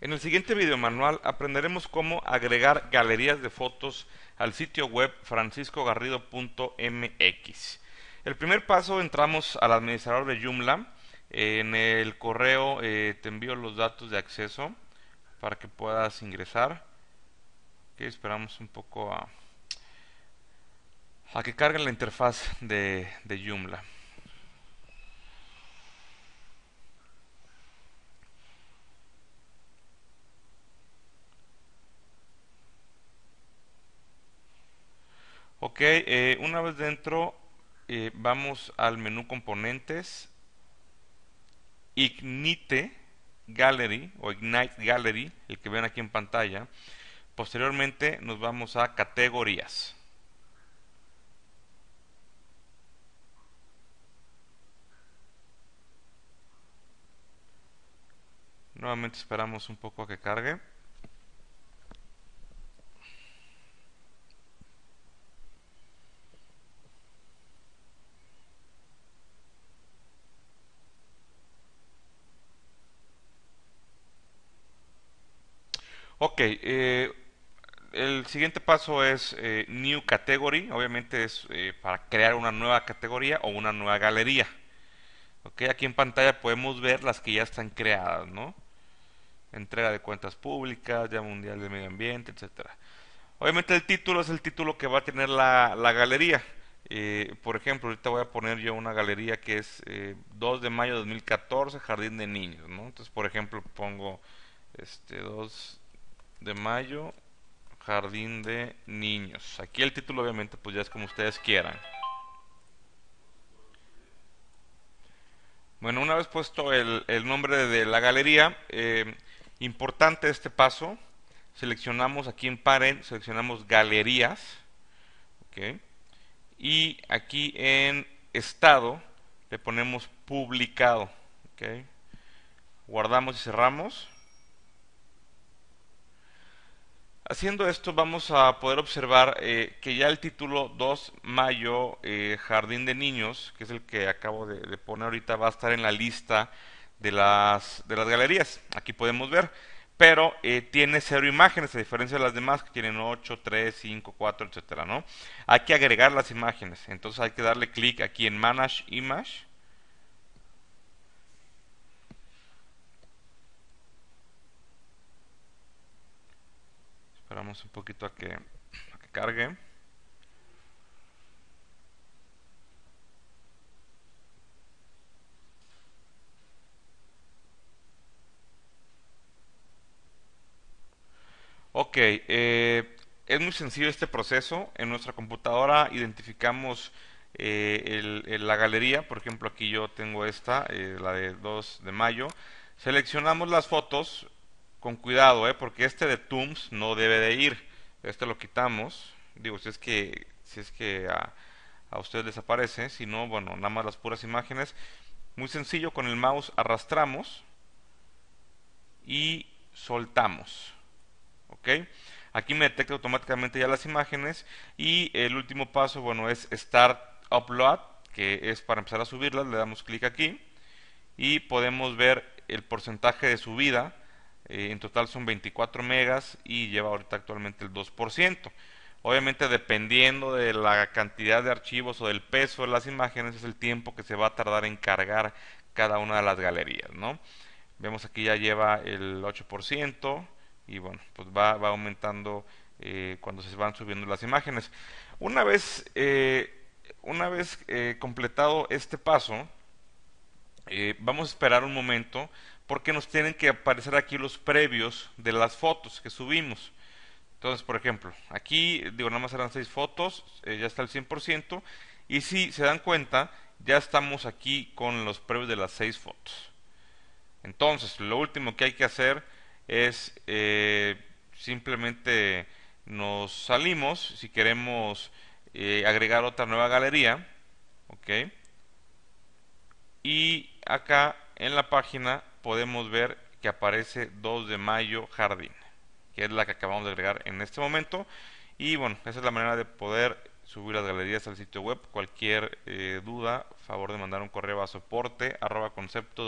En el siguiente video manual aprenderemos cómo agregar galerías de fotos al sitio web franciscogarrido.mx. El primer paso entramos al administrador de Joomla. En el correo eh, te envío los datos de acceso para que puedas ingresar. esperamos un poco a, que cargue la interfaz de, de Joomla. Ok, eh, una vez dentro eh, vamos al menú componentes, Ignite Gallery o Ignite Gallery, el que ven aquí en pantalla. Posteriormente nos vamos a categorías. Nuevamente esperamos un poco a que cargue. Ok, eh, el siguiente paso es eh, New Category, obviamente es eh, para crear una nueva categoría o una nueva galería. Ok, aquí en pantalla podemos ver las que ya están creadas, ¿no? Entrega de cuentas públicas, ya Mundial de Medio Ambiente, etcétera. Obviamente el título es el título que va a tener la, galería. por ejemplo, ahorita voy a poner yo una galería que es 2 de mayo de 2014, Jardín de Niños. ¿no? Entonces, por ejemplo, pongo este 2 de mayo, jardín de niños. Aquí el título obviamente pues ya es como ustedes quieran. Bueno, una vez puesto el, nombre de la galería, eh, importante este paso, seleccionamos aquí en Parent, seleccionamos galerías, y aquí en estado le ponemos publicado, guardamos y cerramos. Haciendo esto vamos a poder observar eh, que ya el título 2 Mayo eh, Jardín de Niños, que es el que acabo de, poner ahorita, va a estar en la lista de las, de las galerías. Aquí podemos ver, pero eh, tiene cero imágenes, a diferencia de las demás que tienen 8, 3, 5, 4, etcétera, ¿no? Hay que agregar las imágenes, entonces hay que darle clic aquí en Manage Image Esperamos un poquito a que, cargue. Ok, eh, es muy sencillo este proceso. En nuestra computadora identificamos eh, la galería, por ejemplo aquí yo tengo esta, eh, la de 2 de mayo. Seleccionamos las fotos, con cuidado, ¿eh? porque este de Tooms no debe de ir. Este lo quitamos. Digo, si es que, si es que a, a ustedes les aparece. Si no, bueno, nada más las puras imágenes. Muy sencillo, con el mouse arrastramos y soltamos. ¿Ok? Aquí me detecta automáticamente ya las imágenes. Y el último paso, bueno, es Start Upload, que es para empezar a subirlas. Le damos clic aquí y podemos ver el porcentaje de subida eh, en total son 24 megas y lleva ahorita actualmente el 2%. Obviamente dependiendo de la cantidad de archivos o del peso de las imágenes es el tiempo que se va a tardar en cargar cada una de las galerías, ¿no? Vemos aquí ya lleva el 8% y bueno, pues va, aumentando eh, cuando se van subiendo las imágenes. Una vez, eh, una vez completado este paso, vamos a esperar un momento porque nos tienen que aparecer aquí los previos de las fotos que subimos. Entonces, por ejemplo, aquí, digo, nada más eran seis fotos, eh, ya está el 100%, y si se dan cuenta, ya estamos aquí con los previos de las seis fotos. Entonces, lo último que hay que hacer es eh, simplemente nos salimos, si queremos eh, agregar otra nueva galería, ok, y acá en la página podemos ver que aparece 2 de mayo jardín, que es la que acabamos de agregar en este momento. Y bueno, esa es la manera de poder subir las galerías al sitio web. Cualquier eh, duda, favor de mandar un correo a soporte arroba concepto